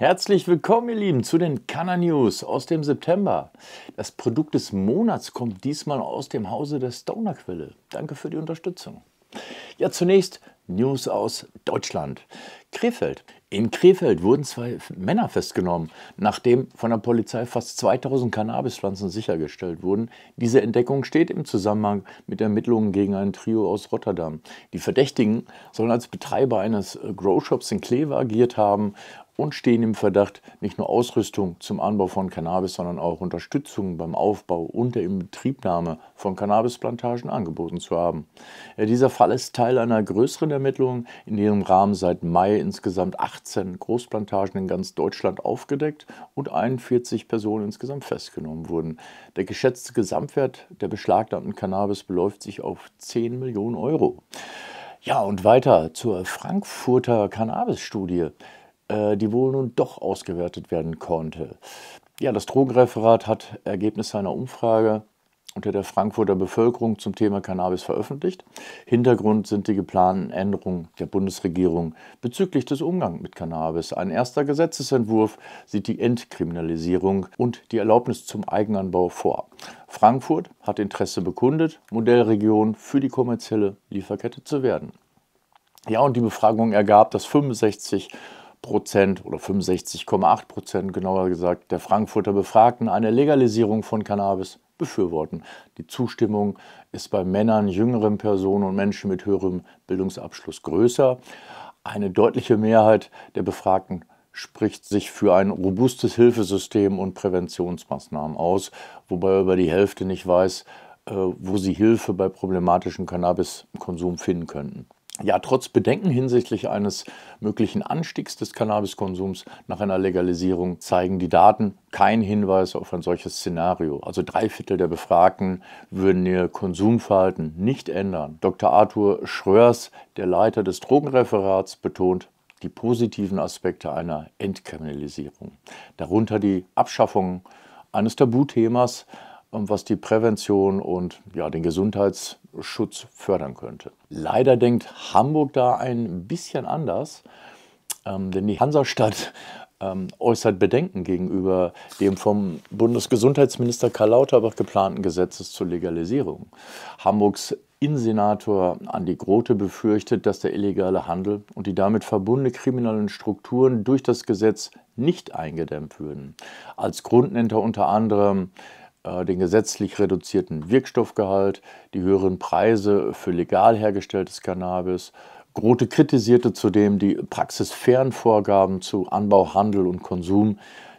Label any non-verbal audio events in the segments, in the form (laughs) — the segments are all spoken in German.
Herzlich willkommen, ihr Lieben, zu den Canna News aus dem September. Das Produkt des Monats kommt diesmal aus dem Hause der Stoner Quelle. Danke für die Unterstützung. Ja, zunächst News aus Deutschland. Krefeld. In Krefeld wurden zwei Männer festgenommen, nachdem von der Polizei fast 2000 Cannabispflanzen sichergestellt wurden. Diese Entdeckung steht im Zusammenhang mit Ermittlungen gegen ein Trio aus Rotterdam. Die Verdächtigen sollen als Betreiber eines äh, Growshops in Kleve agiert haben und stehen im Verdacht, nicht nur Ausrüstung zum Anbau von Cannabis, sondern auch Unterstützung beim Aufbau und der Inbetriebnahme von Cannabisplantagen angeboten zu haben. Äh, dieser Fall ist Teil einer größeren Ermittlung, in deren Rahmen seit Mai insgesamt 18 Großplantagen in ganz Deutschland aufgedeckt und 41 Personen insgesamt festgenommen wurden. Der geschätzte Gesamtwert der beschlagnahmten Cannabis beläuft sich auf 10 Millionen Euro. Ja, und weiter zur Frankfurter Cannabis-Studie äh, die wohl nun doch ausgewertet werden konnte. Ja, das Drogenreferat hat Ergebnisse einer Umfrage unter der Frankfurter Bevölkerung zum Thema Cannabis veröffentlicht. Hintergrund sind die geplanten Änderungen der Bundesregierung bezüglich des Umgangs mit Cannabis. Ein erster Gesetzesentwurf sieht die Entkriminalisierung und die Erlaubnis zum Eigenanbau vor. Frankfurt hat Interesse bekundet, Modellregion für die kommerzielle Lieferkette zu werden. Ja, und die Befragung ergab, dass 65 Prozent oder 65,8 Prozent genauer gesagt der Frankfurter Befragten eine Legalisierung von Cannabis befürworten. Die Zustimmung ist bei Männern, jüngeren Personen und Menschen mit höherem Bildungsabschluss größer. Eine deutliche Mehrheit der Befragten spricht sich für ein robustes Hilfesystem und Präventionsmaßnahmen aus, wobei über die Hälfte nicht weiß, äh, wo sie Hilfe bei problematischem Cannabiskonsum finden könnten ja trotz Bedenken hinsichtlich eines möglichen Anstiegs des Cannabiskonsums nach einer Legalisierung zeigen die Daten keinen Hinweis auf ein solches Szenario. Also drei Viertel der Befragten würden ihr Konsumverhalten nicht ändern. Dr. Arthur Schröers, der Leiter des Drogenreferats, betont, die positiven Aspekte einer Entkriminalisierung, darunter die Abschaffung eines Tabuthemas, ähm, was die Prävention und ja, den Gesundheitsschutz fördern könnte. Leider denkt Hamburg da ein bisschen anders, ähm, denn die Hansestadt ähm, äußert Bedenken gegenüber dem vom Bundesgesundheitsminister Karl Lauterbach geplanten Gesetzes zur Legalisierung. Hamburgs Innensenator Andi Grote befürchtet, dass der illegale Handel und die damit verbundene kriminellen Strukturen durch das Gesetz nicht eingedämmt würden. Als Grund nennt er unter anderem äh, den gesetzlich reduzierten Wirkstoffgehalt, die höheren Preise für legal hergestelltes Cannabis. Grote kritisierte zudem die praxisfernen Vorgaben zu Anbau, Handel und Konsum,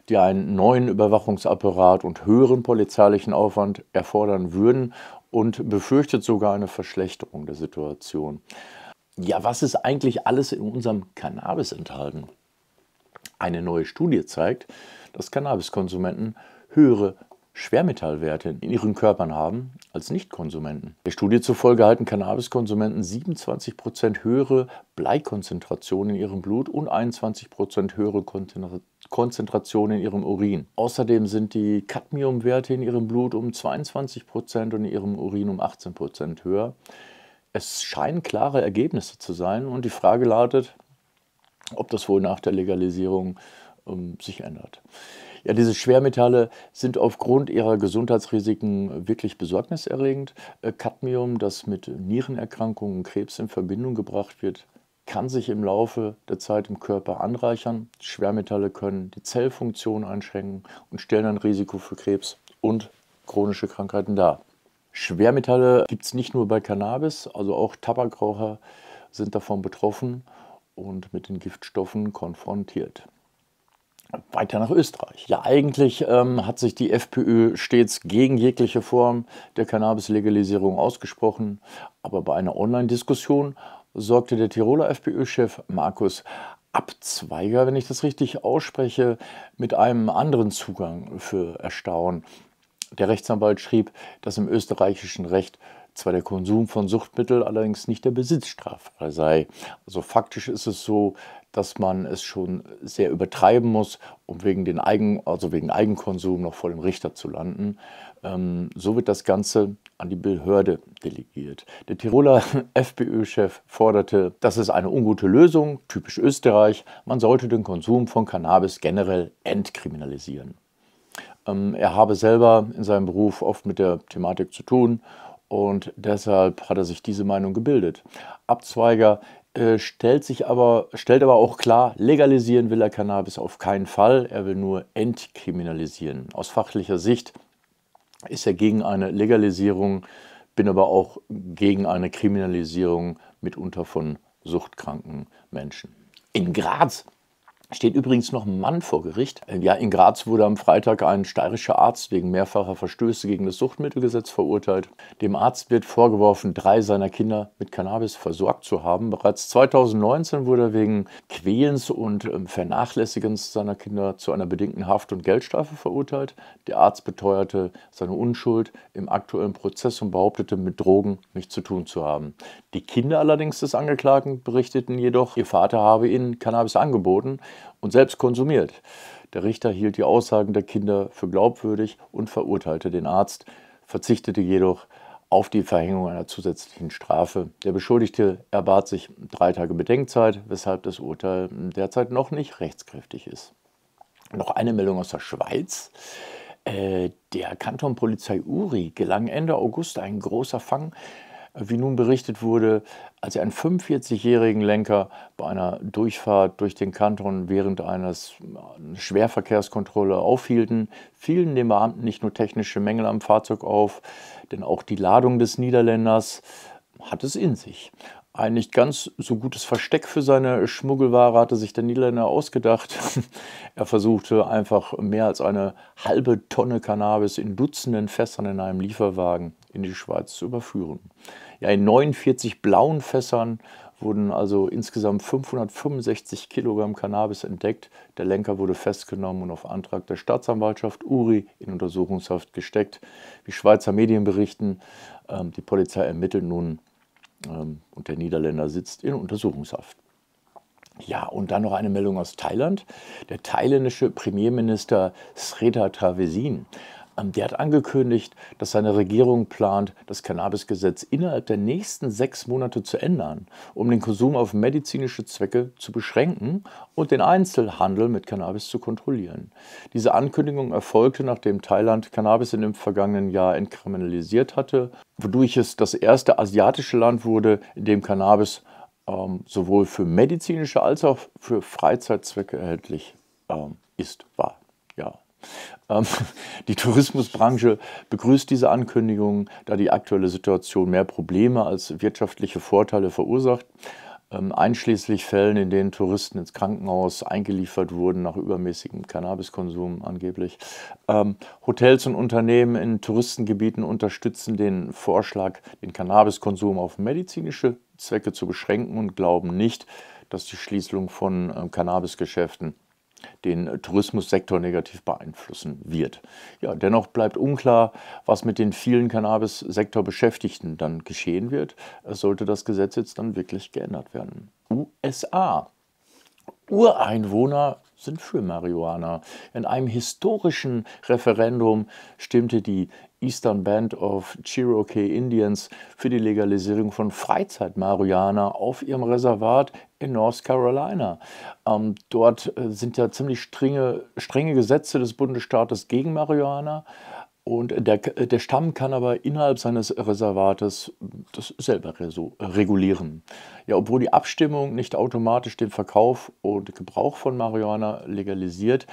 die einen neuen Überwachungsapparat und höheren polizeilichen Aufwand erfordern würden und befürchtet sogar eine Verschlechterung der Situation. Ja, was ist eigentlich alles in unserem Cannabis enthalten? Eine neue Studie zeigt, dass Cannabiskonsumenten höhere Schwermetallwerte in ihren Körpern haben als Nichtkonsumenten. Der Studie zufolge halten Cannabiskonsumenten 27% höhere Bleikonzentrationen in ihrem Blut und 21% höhere Konzentrationen in ihrem Urin. Außerdem sind die Cadmiumwerte in ihrem Blut um 22% und in ihrem Urin um 18% höher. Es scheinen klare Ergebnisse zu sein und die Frage lautet, ob das wohl nach der Legalisierung ähm, sich ändert. Ja, diese Schwermetalle sind aufgrund ihrer Gesundheitsrisiken wirklich besorgniserregend. Äh, Cadmium, das mit Nierenerkrankungen und Krebs in Verbindung gebracht wird, kann sich im Laufe der Zeit im Körper anreichern. Schwermetalle können die Zellfunktion einschränken und stellen ein Risiko für Krebs und chronische Krankheiten dar. Schwermetalle gibt es nicht nur bei Cannabis, also auch Tabakraucher sind davon betroffen und mit den Giftstoffen konfrontiert. Weiter nach Österreich. Ja, eigentlich ähm, hat sich die FPÖ stets gegen jegliche Form der Cannabis-Legalisierung ausgesprochen. Aber bei einer Online-Diskussion sorgte der Tiroler FPÖ-Chef Markus Abzweiger, wenn ich das richtig ausspreche, mit einem anderen Zugang für Erstaunen. Der Rechtsanwalt schrieb, dass im österreichischen Recht zwar der Konsum von Suchtmitteln, allerdings nicht der Besitz strafbar sei. Also faktisch ist es so, dass man es schon sehr übertreiben muss, um wegen, den Eigen, also wegen Eigenkonsum noch vor dem Richter zu landen. Ähm, so wird das Ganze an die Behörde delegiert. Der Tiroler (laughs) FPÖ-Chef forderte, das ist eine ungute Lösung, typisch Österreich, man sollte den Konsum von Cannabis generell entkriminalisieren. Ähm, er habe selber in seinem Beruf oft mit der Thematik zu tun und deshalb hat er sich diese Meinung gebildet. Abzweiger äh, stellt sich aber, stellt aber auch klar, legalisieren will er Cannabis auf keinen Fall, er will nur entkriminalisieren. Aus fachlicher Sicht ist er gegen eine Legalisierung, bin aber auch gegen eine Kriminalisierung mitunter von suchtkranken Menschen. In Graz Steht übrigens noch ein Mann vor Gericht. Ja, in Graz wurde am Freitag ein steirischer Arzt wegen mehrfacher Verstöße gegen das Suchtmittelgesetz verurteilt. Dem Arzt wird vorgeworfen, drei seiner Kinder mit Cannabis versorgt zu haben. Bereits 2019 wurde er wegen Quälens und ähm, Vernachlässigens seiner Kinder zu einer bedingten Haft- und Geldstrafe verurteilt. Der Arzt beteuerte seine Unschuld im aktuellen Prozess und behauptete, mit Drogen nichts zu tun zu haben. Die Kinder allerdings des Angeklagten berichteten jedoch, ihr Vater habe ihnen Cannabis angeboten und selbst konsumiert. Der Richter hielt die Aussagen der Kinder für glaubwürdig und verurteilte den Arzt, verzichtete jedoch auf die Verhängung einer zusätzlichen Strafe. Der Beschuldigte erbat sich drei Tage Bedenkzeit, weshalb das Urteil derzeit noch nicht rechtskräftig ist. Noch eine Meldung aus der Schweiz. Äh, der Kantonpolizei Uri gelang Ende August ein großer Fang wie nun berichtet wurde, als er einen 45-jährigen Lenker bei einer Durchfahrt durch den Kanton während eines äh, Schwerverkehrskontrolle aufhielten, fielen dem Beamten nicht nur technische Mängel am Fahrzeug auf, denn auch die Ladung des Niederländers hat es in sich. Ein nicht ganz so gutes Versteck für seine Schmuggelware hatte sich der Niederländer ausgedacht. (laughs) er versuchte einfach mehr als eine halbe Tonne Cannabis in Dutzenden Fässern in einem Lieferwagen in die Schweiz zu überführen. Ja, in 49 blauen Fässern wurden also insgesamt 565 Kilogramm Cannabis entdeckt. Der Lenker wurde festgenommen und auf Antrag der Staatsanwaltschaft Uri in Untersuchungshaft gesteckt. Wie Schweizer Medien berichten, ähm, die Polizei ermittelt nun ähm, und der Niederländer sitzt in Untersuchungshaft. Ja, und dann noch eine Meldung aus Thailand. Der thailändische Premierminister Sreta Travesin ähm, der hat angekündigt, dass seine Regierung plant, das Cannabisgesetz innerhalb der nächsten sechs Monate zu ändern, um den Konsum auf medizinische Zwecke zu beschränken und den Einzelhandel mit Cannabis zu kontrollieren. Diese Ankündigung erfolgte, nachdem Thailand Cannabis in dem vergangenen Jahr entkriminalisiert hatte, wodurch es das erste asiatische Land wurde, in dem Cannabis ähm, sowohl für medizinische als auch für Freizeitzwecke erhältlich ähm, ist, war. Ja. Ähm, die Tourismusbranche begrüßt diese Ankündigung, da die aktuelle Situation mehr Probleme als wirtschaftliche Vorteile verursacht, ähm, einschließlich Fällen, in denen Touristen ins Krankenhaus eingeliefert wurden nach übermäßigem Cannabiskonsum angeblich. Ähm, Hotels und Unternehmen in Touristengebieten unterstützen den Vorschlag, den Cannabiskonsum auf medizinische Zwecke zu beschränken und glauben nicht, dass die Schließung von Cannabisgeschäften den äh, Tourismussektor negativ beeinflussen wird. Ja, dennoch bleibt unklar, was mit den vielen Cannabis-Sektor-Beschäftigten dann geschehen wird, äh, sollte das Gesetz jetzt dann wirklich geändert werden. USA. Ureinwohner sind für Marihuana. In einem historischen Referendum stimmte die Eastern Band of Cherokee Indians für die Legalisierung von Freizeit-Marihuana auf ihrem Reservat in North Carolina. Ähm, dort äh, sind ja ziemlich strenge, strenge Gesetze des Bundesstaates gegen Marihuana. Und der, der Stamm kann aber innerhalb seines Reservates das selber regulieren. Ja, obwohl die Abstimmung nicht automatisch den Verkauf und Gebrauch von Marihuana legalisiert,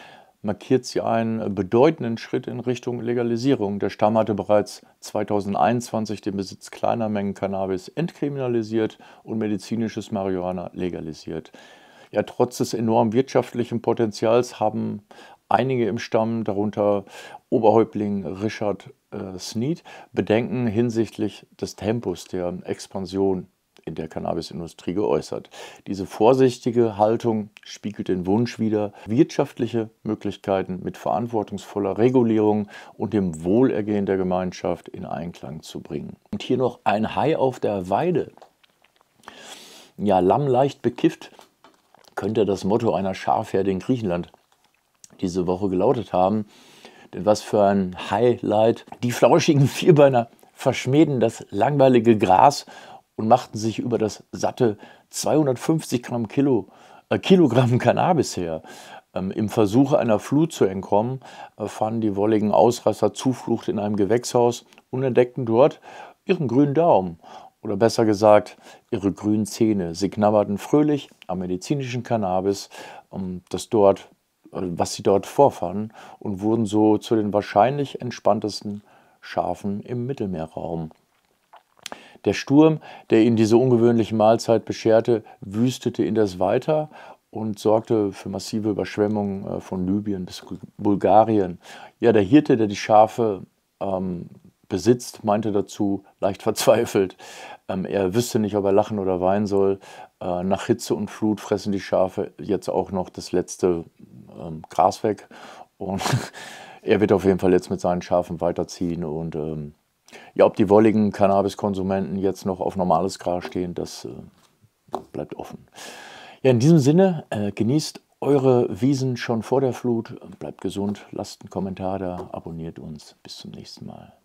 markiert sie einen bedeutenden Schritt in Richtung Legalisierung. Der Stamm hatte bereits 2021 den Besitz kleiner Mengen Cannabis entkriminalisiert und medizinisches Marihuana legalisiert. Ja, trotz des enormen wirtschaftlichen Potenzials haben einige im Stamm, darunter Oberhäuptling Richard äh, Sneed, Bedenken hinsichtlich des Tempos der Expansion in der Cannabisindustrie geäußert. Diese vorsichtige Haltung spiegelt den Wunsch wider, wirtschaftliche Möglichkeiten mit verantwortungsvoller Regulierung und dem Wohlergehen der Gemeinschaft in Einklang zu bringen. Und hier noch ein Hai auf der Weide. Ja, Lamm leicht bekifft könnte das Motto einer Schafherde in Griechenland diese Woche gelautet haben. Denn was für ein Highlight. Die flauschigen Vierbeiner verschmähten das langweilige Gras und machten sich über das satte 250 Gramm Kilo, äh, Kilogramm (laughs) Cannabis her. Ähm, Im Versuch einer Flut zu entkommen, äh, fanden die wolligen Ausreißer Zuflucht in einem Gewächshaus und entdeckten dort ihren grünen Daumen oder besser gesagt ihre grünen Zähne. Sie knabberten fröhlich am medizinischen Cannabis, ähm, das dort, äh, was sie dort vorfanden und wurden so zu den wahrscheinlich entspanntesten Schafen im Mittelmeerraum. Der Sturm, der ihnen diese ungewöhnliche Mahlzeit bescherte, wüstete in das Weiter und sorgte für massive Überschwemmungen äh, von Libyen bis Bulgarien. Ja, der Hirte, der die Schafe ähm, besitzt, meinte dazu leicht verzweifelt, ähm, er wüsste nicht, ob er lachen oder weinen soll. Äh, nach Hitze und Flut fressen die Schafe jetzt auch noch das letzte ähm, Gras weg. Und (laughs) er wird auf jeden Fall jetzt mit seinen Schafen weiterziehen und ähm, ja, ob die wolligen Cannabiskonsumenten jetzt noch auf normales Gras stehen, das äh, bleibt offen. Ja, in diesem Sinne, äh, genießt eure Wiesen schon vor der Flut. Bleibt gesund, lasst einen Kommentar da, abonniert uns. Bis zum nächsten Mal.